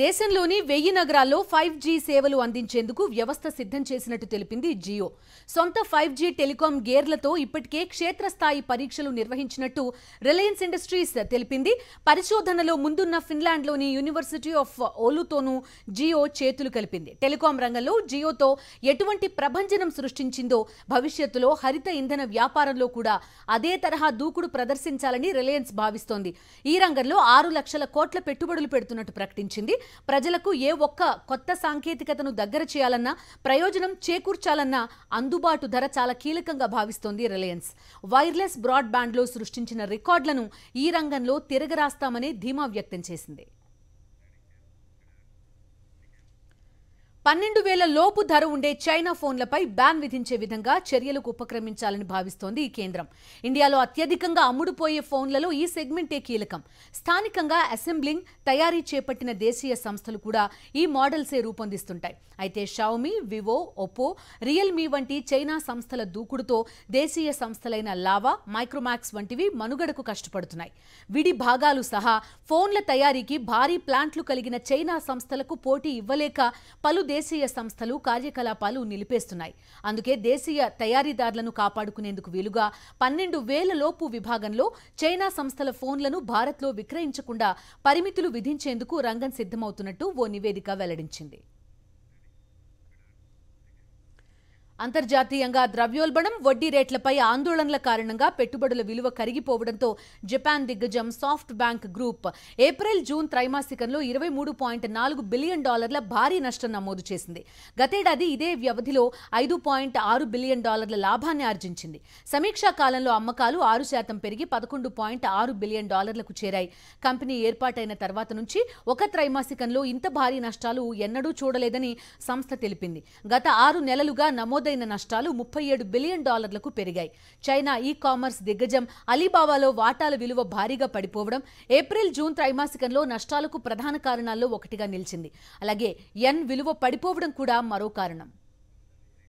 దేశంలోని వెయ్యి నగరాల్లో ఫైవ్ జీ సేవలు అందించేందుకు వ్యవస్థ సిద్ధం చేసినట్టు తెలిపింది జియో సొంత ఫైవ్ జీ టెలికాం గేర్లతో ఇప్పటికే క్షేత్రస్థాయి పరీక్షలు నిర్వహించినట్టు రిలయన్స్ ఇండస్ట్రీస్ తెలిపింది పరిశోధనలో ముందున్న ఫిన్లాండ్లోని యూనివర్సిటీ ఆఫ్ ఓలుతోనూ జియో చేతులు కలిపింది టెలికాం రంగంలో జియోతో ఎటువంటి ప్రభంజనం సృష్టించిందో భవిష్యత్తులో హరిత ఇంధన వ్యాపారంలో కూడా అదే తరహా దూకుడు ప్రదర్శించాలని రిలయన్స్ భావిస్తోంది ఈ రంగంలో ఆరు లక్షల కోట్ల పెట్టుబడులు పెడుతున్నట్టు ప్రకటించింది ప్రజలకు ఏ ఒక్క కొత్త సాంకేతికతను దగ్గర చేయాలన్నా ప్రయోజనం చేకూర్చాలన్నా అందుబాటు ధర చాలా కీలకంగా భావిస్తోంది రిలయన్స్ వైర్లెస్ బ్రాడ్బ్యాండ్లో సృష్టించిన రికార్డులను ఈ రంగంలో తిరగరాస్తామని ధీమా వ్యక్తం చేసింది పన్నెండు వేల లోపు ధర ఉండే చైనా ఫోన్లపై బ్యాన్ విధించే విధంగా చర్యలకు ఉపక్రమించాలని భావిస్తోంది ఈ కేంద్రం ఇండియాలో అత్యధికంగా అమ్ముడుపోయే ఫోన్లలో ఈ సెగ్మెంటే కీలకం స్థానికంగా అసెంబ్లింగ్ తయారీ చేపట్టిన దేశీయ సంస్థలు కూడా ఈ మోడల్సే రూపొందిస్తుంటాయి అయితే షావమి వివో ఒప్పో రియల్మీ వంటి చైనా సంస్థల దూకుడుతో దేశీయ సంస్థలైన లావా మైక్రోమాక్స్ వంటివి మనుగడకు కష్టపడుతున్నాయి విడి భాగాలు సహా ఫోన్ల తయారీకి భారీ ప్లాంట్లు కలిగిన చైనా సంస్థలకు పోటీ ఇవ్వలేక పలు దేశీయ సంస్థలు కార్యకలాపాలు నిలిపేస్తున్నాయి అందుకే దేశీయ తయారీదారులను కాపాడుకునేందుకు వీలుగా పన్నెండు వేల లోపు విభాగంలో చైనా సంస్థల ఫోన్లను భారత్లో విక్రయించకుండా పరిమితులు విధించేందుకు రంగం సిద్ధమవుతున్నట్టు ఓ నివేదిక వెల్లడించింది అంతర్జాతీయంగా ద్రవ్యోల్బణం వడ్డీ రేట్లపై ఆందోళనల కారణంగా పెట్టుబడుల విలువ కరిగిపోవడంతో జపాన్ దిగ్గజం SoftBank group April June త్రైమాసికంలో ఇరవై మూడు పాయింట్ నాలుగు బిలియన్ డాలర్ల భారీ నష్టం నమోదు చేసింది గతేడాది ఇదే వ్యవధిలో ఐదు పాయింట్ ఆరు బిలియన్ డాలర్ల లాభాన్ని ఆర్జించింది సమీక్షా కాలంలో అమ్మకాలు ఆరు శాతం పెరిగి పదకొండు పాయింట్ ఆరు బిలియన్ డాలర్లకు చేరాయి కంపెనీ ఏర్పాటైన తర్వాత నుంచి ఒక త్రైమాసికంలో ఇంత భారీ నష్టాలు ఎన్నడూ చూడలేదని సంస్థ తెలిపింది గత ఆరు నెలలుగా నమోదైన నమోదైన నష్టాలు ముప్పై ఏడు బిలియన్ డాలర్లకు పెరిగాయి చైనా ఈ కామర్స్ దిగ్గజం అలీబాబాలో వాటాల విలువ భారీగా పడిపోవడం ఏప్రిల్ జూన్ త్రైమాసికంలో నష్టాలకు ప్రధాన కారణాల్లో ఒకటిగా నిలిచింది అలాగే ఎన్ విలువ పడిపోవడం కూడా మరో కారణం